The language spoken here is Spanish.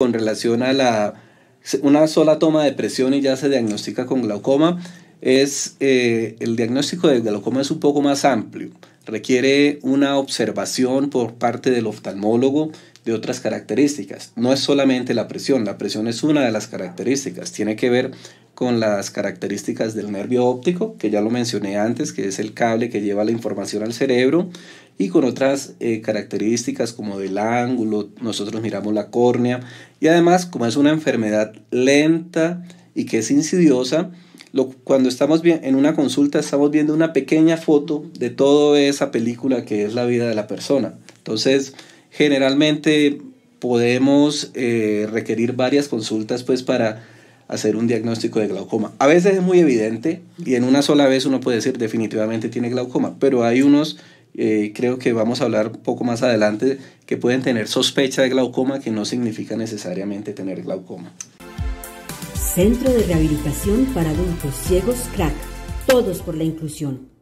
con relación a la una sola toma de presión y ya se diagnostica con glaucoma. Es, eh, el diagnóstico de glaucoma es un poco más amplio. Requiere una observación por parte del oftalmólogo de otras características. No es solamente la presión, la presión es una de las características. Tiene que ver con las características del nervio óptico, que ya lo mencioné antes, que es el cable que lleva la información al cerebro, y con otras eh, características como del ángulo, nosotros miramos la córnea, y además como es una enfermedad lenta y que es insidiosa, cuando estamos bien, en una consulta estamos viendo una pequeña foto de toda esa película que es la vida de la persona. Entonces, generalmente podemos eh, requerir varias consultas pues para hacer un diagnóstico de glaucoma. A veces es muy evidente y en una sola vez uno puede decir definitivamente tiene glaucoma, pero hay unos, eh, creo que vamos a hablar un poco más adelante, que pueden tener sospecha de glaucoma que no significa necesariamente tener glaucoma. Centro de Rehabilitación para Adultos Ciegos crack. Todos por la inclusión.